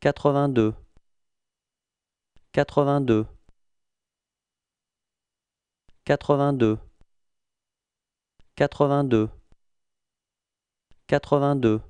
82 82 82 82 82